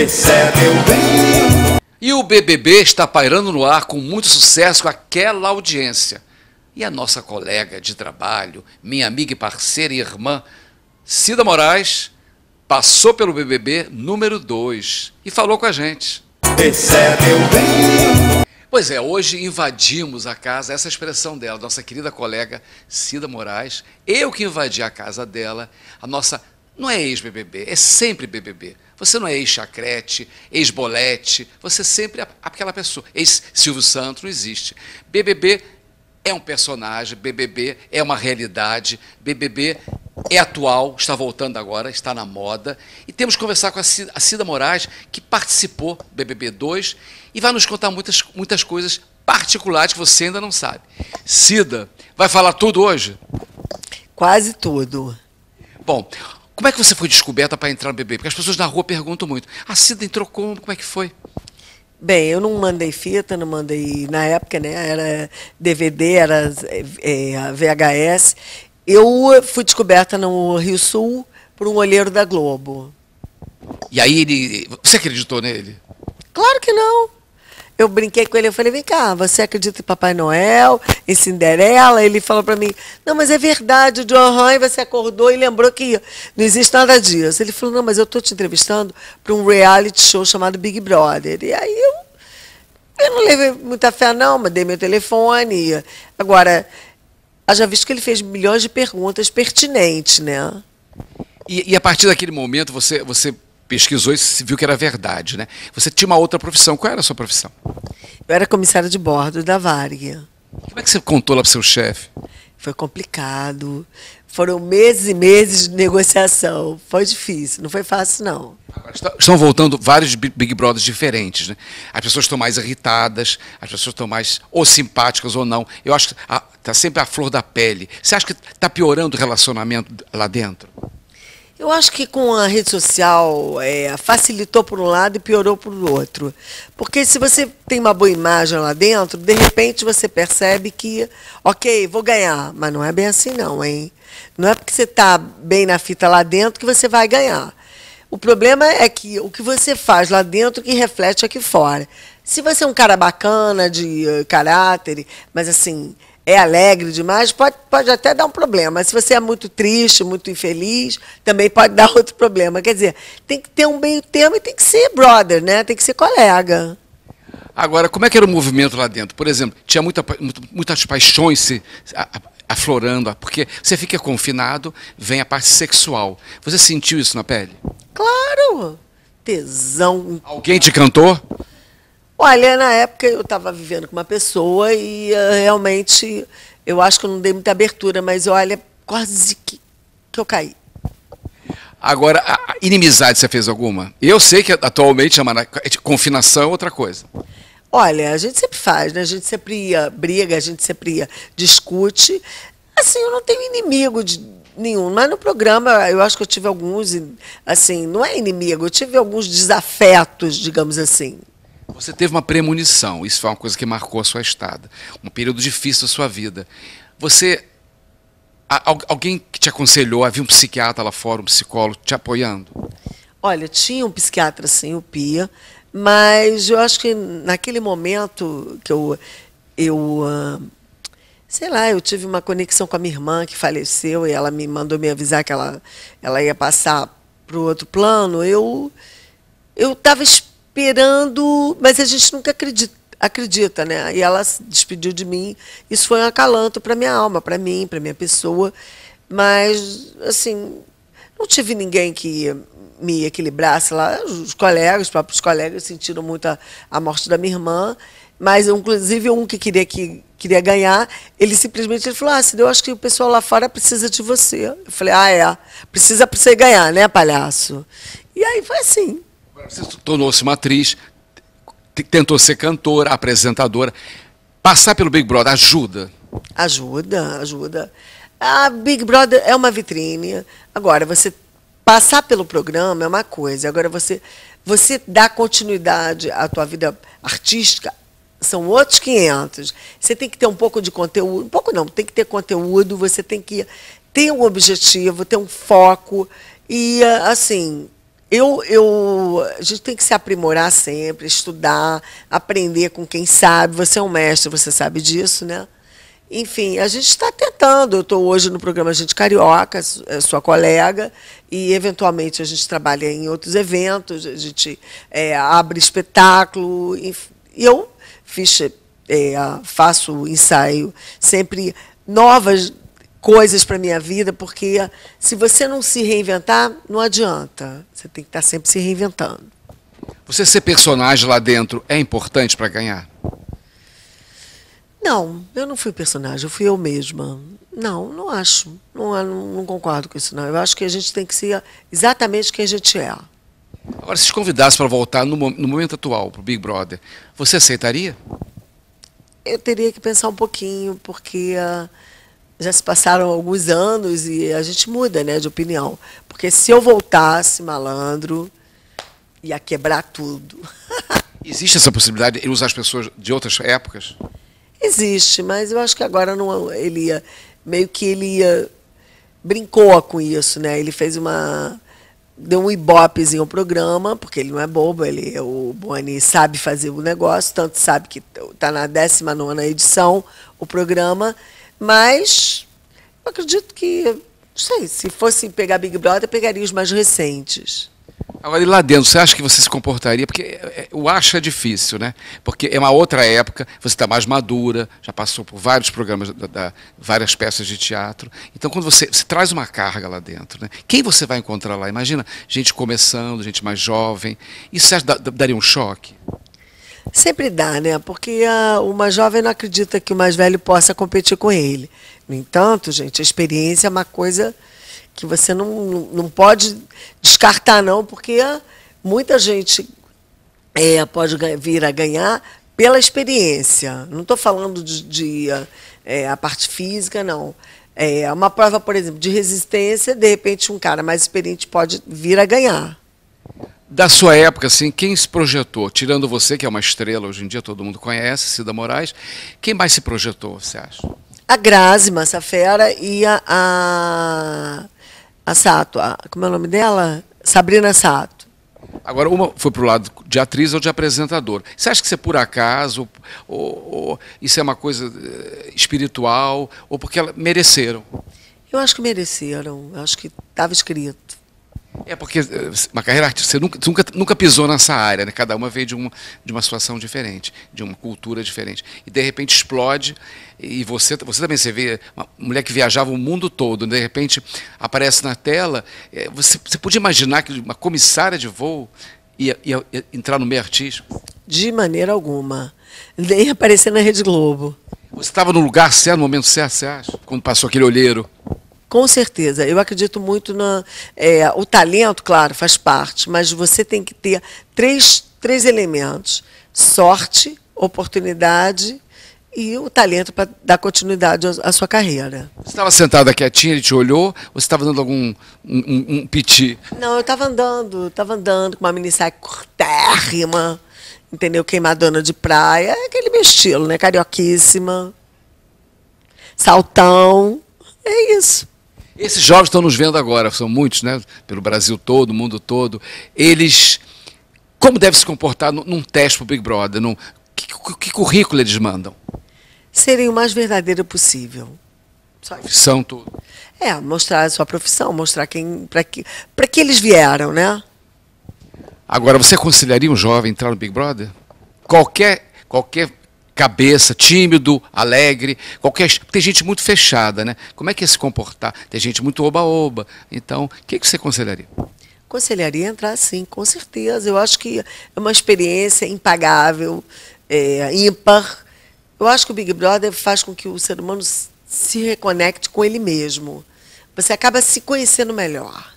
percebe o bem. E o BBB está pairando no ar com muito sucesso com aquela audiência. E a nossa colega de trabalho, minha amiga e parceira e irmã, Cida Moraes, passou pelo BBB número 2 e falou com a gente. Percebe o bem. Pois é, hoje invadimos a casa, essa é expressão dela, nossa querida colega Cida Moraes. Eu que invadi a casa dela, a nossa. Não é ex-BBB, é sempre BBB. Você não é ex-chacrete, ex-bolete, você sempre é aquela pessoa. Ex-Silvio Santos não existe. BBB é um personagem, BBB é uma realidade, BBB é atual, está voltando agora, está na moda. E temos que conversar com a Cida, a Cida Moraes, que participou do BBB 2 e vai nos contar muitas, muitas coisas particulares que você ainda não sabe. Cida, vai falar tudo hoje? Quase tudo. Bom, como é que você foi descoberta para entrar no BBB? Porque as pessoas na rua perguntam muito. A ah, Cida entrou como? Como é que foi? Bem, eu não mandei fita, não mandei. Na época, né? Era DVD, era é, é VHS. Eu fui descoberta no Rio Sul por um olheiro da Globo. E aí ele. Você acreditou nele? Claro que não eu brinquei com ele, eu falei, vem cá, você acredita em Papai Noel, em Cinderela? Ele falou para mim, não, mas é verdade, John Ryan, você acordou e lembrou que não existe nada disso. Ele falou, não, mas eu estou te entrevistando para um reality show chamado Big Brother. E aí eu, eu não levei muita fé, não, mas dei meu telefone. Agora, haja visto que ele fez milhões de perguntas pertinentes, né? E, e a partir daquele momento, você, você pesquisou e viu que era verdade, né? Você tinha uma outra profissão. Qual era a sua profissão? Eu era comissária de bordo da Varg. Como é que você contou lá para o seu chefe? Foi complicado. Foram meses e meses de negociação. Foi difícil, não foi fácil, não. Estão voltando vários Big Brothers diferentes, né? As pessoas estão mais irritadas, as pessoas estão mais ou simpáticas ou não. Eu acho que está sempre a flor da pele. Você acha que está piorando o relacionamento lá dentro? Eu acho que com a rede social é, facilitou por um lado e piorou por outro. Porque se você tem uma boa imagem lá dentro, de repente você percebe que, ok, vou ganhar. Mas não é bem assim, não, hein? Não é porque você está bem na fita lá dentro que você vai ganhar. O problema é que o que você faz lá dentro que reflete aqui fora. Se você é um cara bacana, de eh, caráter, mas assim, é alegre demais, pode, pode até dar um problema. Se você é muito triste, muito infeliz, também pode dar outro problema. Quer dizer, tem que ter um meio termo e tem que ser brother, né? Tem que ser colega. Agora, como é que era o movimento lá dentro? Por exemplo, tinha muita, muitas paixões se aflorando, porque você fica confinado, vem a parte sexual. Você sentiu isso na pele? Claro! Tesão. Alguém te cantou? Olha, na época eu estava vivendo com uma pessoa e uh, realmente eu acho que eu não dei muita abertura, mas olha, quase que, que eu caí. Agora, a inimizade você fez alguma? Eu sei que atualmente é a é confinação é outra coisa. Olha, a gente sempre faz, né? A gente sempre ia, briga, a gente sempre ia, discute. Assim, eu não tenho inimigo de nenhum, mas no programa eu acho que eu tive alguns, assim, não é inimigo, eu tive alguns desafetos, digamos assim. Você teve uma premonição, isso foi uma coisa que marcou a sua estada, um período difícil da sua vida. Você. Alguém que te aconselhou, havia um psiquiatra lá fora, um psicólogo, te apoiando? Olha, tinha um psiquiatra, sim, o Pia, mas eu acho que naquele momento que eu. eu ah, sei lá, eu tive uma conexão com a minha irmã que faleceu e ela me mandou me avisar que ela, ela ia passar para o outro plano. Eu eu estava esperando, mas a gente nunca acredita, acredita, né? E ela se despediu de mim. Isso foi um acalanto para minha alma, para mim, para minha pessoa. Mas assim, não tive ninguém que me equilibrasse lá. Os colegas, os próprios colegas sentiram muito a, a morte da minha irmã, mas inclusive um que queria que queria ganhar, ele simplesmente ele falou: "Ah, eu acho que o pessoal lá fora precisa de você". Eu falei: "Ah, é. Precisa para você ganhar, né, palhaço?". E aí foi assim tornou-se uma atriz, tentou ser cantora, apresentadora. Passar pelo Big Brother ajuda? Ajuda, ajuda. A Big Brother é uma vitrine. Agora, você passar pelo programa é uma coisa. Agora, você, você dá continuidade à tua vida artística, são outros 500. Você tem que ter um pouco de conteúdo. Um pouco não, tem que ter conteúdo, você tem que ter um objetivo, ter um foco. E, assim, eu, eu, a gente tem que se aprimorar sempre, estudar, aprender com quem sabe. Você é um mestre, você sabe disso, né? Enfim, a gente está tentando. Eu estou hoje no programa Gente Carioca, é, sua colega, e eventualmente a gente trabalha em outros eventos, a gente é, abre espetáculo. E eu fiz, é, faço ensaio sempre novas coisas para minha vida, porque se você não se reinventar, não adianta. Você tem que estar tá sempre se reinventando. Você ser personagem lá dentro é importante para ganhar? Não, eu não fui personagem, eu fui eu mesma. Não, não acho. Não, não concordo com isso, não. Eu acho que a gente tem que ser exatamente quem a gente é. Agora, se te convidasse para voltar no, no momento atual para o Big Brother, você aceitaria? Eu teria que pensar um pouquinho, porque uh, já se passaram alguns anos e a gente muda né, de opinião. Porque se eu voltasse malandro, ia quebrar tudo. Existe essa possibilidade de usar as pessoas de outras épocas? Existe, mas eu acho que agora não, ele ia, meio que ele ia, brincou com isso, né? Ele fez uma deu um ibopezinho ao programa, porque ele não é bobo, ele o Boni sabe fazer o negócio, tanto sabe que está na 19 edição o programa, mas eu acredito que, não sei, se fosse pegar Big Brother, pegaria os mais recentes. Agora, e lá dentro, você acha que você se comportaria? Porque o é, é, acho é difícil, né? Porque é uma outra época, você está mais madura, já passou por vários programas, da, da, várias peças de teatro. Então, quando você, você traz uma carga lá dentro, né? quem você vai encontrar lá? Imagina gente começando, gente mais jovem. Isso você acha, daria um choque? Sempre dá, né? Porque a, ah, uma jovem não acredita que o mais velho possa competir com ele. No entanto, gente, a experiência é uma coisa que você não, não pode descartar, não, porque ah, muita gente é, pode vir a ganhar pela experiência. Não estou falando de, de ah, é, a parte física, não. É uma prova, por exemplo, de resistência, de repente um cara mais experiente pode vir a ganhar da sua época, assim, quem se projetou, tirando você, que é uma estrela, hoje em dia todo mundo conhece, Cida Moraes, quem mais se projetou, você acha? A Grazi Massafera e a, a, a Sato, a, como é o nome dela? Sabrina Sato. Agora, uma foi para o lado de atriz ou de apresentador. Você acha que isso é por acaso? Ou, ou isso é uma coisa eh, espiritual? Ou porque elas mereceram? Eu acho que mereceram. Eu acho que estava escrito. É porque eh, uma carreira artística, você nunca, nunca, nunca pisou nessa área, né? cada uma veio de uma, de uma situação diferente, de uma cultura diferente. E de repente explode, e você, você também, você vê uma mulher que viajava o mundo todo, de repente aparece na tela, eh, você, você podia imaginar que uma comissária de voo ia, ia, ia entrar no meio artístico? De maneira alguma, nem aparecer na Rede Globo. Você estava no lugar certo, no momento certo, você acha? Quando passou aquele olheiro? Com certeza. Eu acredito muito no. É, o talento, claro, faz parte, mas você tem que ter três, três elementos: sorte, oportunidade e o talento para dar continuidade à sua carreira. Você estava sentada quietinha, ele te olhou? Ou você estava dando algum um, um piti? Não, eu estava andando, estava andando com uma mini saia curtérrima, entendeu? Queimadona de praia, aquele meu estilo, né? Carioquíssima, saltão, é isso. Esses jovens estão nos vendo agora, são muitos, né? Pelo Brasil todo, mundo todo. Eles. Como deve se comportar num teste para o Big Brother? Num, que, que, que, currículo eles mandam? Serem o mais verdadeiro possível. Profissão tudo. É, mostrar a sua profissão, mostrar quem. para que, que eles vieram, né? Agora, você aconselharia um jovem entrar no Big Brother? Qualquer, qualquer cabeça, tímido, alegre, qualquer. Tem gente muito fechada, né? Como é que ia é se comportar? Tem gente muito oba-oba. Então, o que, que você aconselharia? Aconselharia entrar sim, com certeza. Eu acho que é uma experiência impagável, é, ímpar. Eu acho que o Big Brother faz com que o ser humano se reconecte com ele mesmo. Você acaba se conhecendo melhor.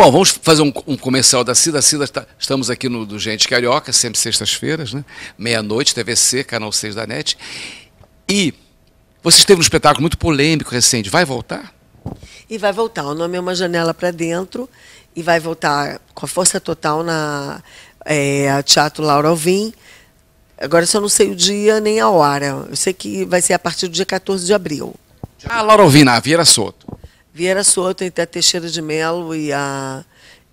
Bom, vamos fazer um, um comercial da Cida. Cida, tá, estamos aqui no do Gente Carioca, sempre sextas-feiras, né? Meia-noite, TVC, canal 6 da NET. E você esteve num espetáculo muito polêmico recente. Vai voltar? E vai voltar. O nome é Uma Janela para Dentro. E vai voltar com a força total na é, Teatro Laura Alvim. Agora só não sei o dia nem a hora. Eu sei que vai ser a partir do dia 14 de abril. Ah, Laura Alvim, na Vieira Soto. Vieira Souto, entre a Teixeira de Melo e a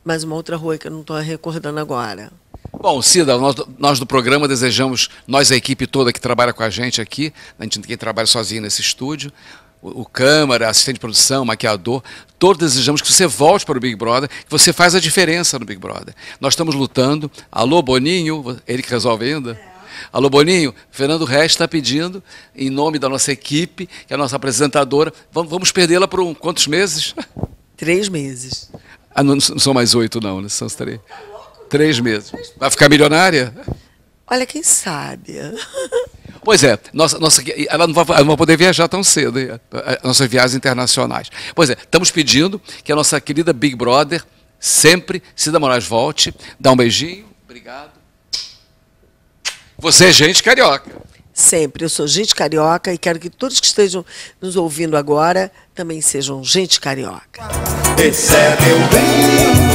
mais uma outra rua que eu não estou recordando agora. Bom, Cida, nós, nós, do programa desejamos, nós a equipe toda que trabalha com a gente aqui, a gente ninguém trabalha sozinho nesse estúdio, o, o câmara, assistente de produção, maquiador, todos desejamos que você volte para o Big Brother, que você faz a diferença no Big Brother. Nós estamos lutando. Alô, Boninho, ele que resolve ainda? É. Alô, Boninho, Fernando Reis está pedindo, em nome da nossa equipe, que é a nossa apresentadora, vamos, vamos perdê-la por um, quantos meses? Três meses. Ah, não, não, são mais oito, não, né? São três. Três meses. Vai ficar milionária? Olha, quem sabe? Pois é, nossa, nossa, ela não vai, ela não vai poder viajar tão cedo, hein? nossas viagens internacionais. Pois é, estamos pedindo que a nossa querida Big Brother sempre, Cida Moraes, volte. Dá um beijinho, obrigado. Você é gente carioca. Sempre. Eu sou gente carioca e quero que todos que estejam nos ouvindo agora também sejam gente carioca. Esse é meu bem.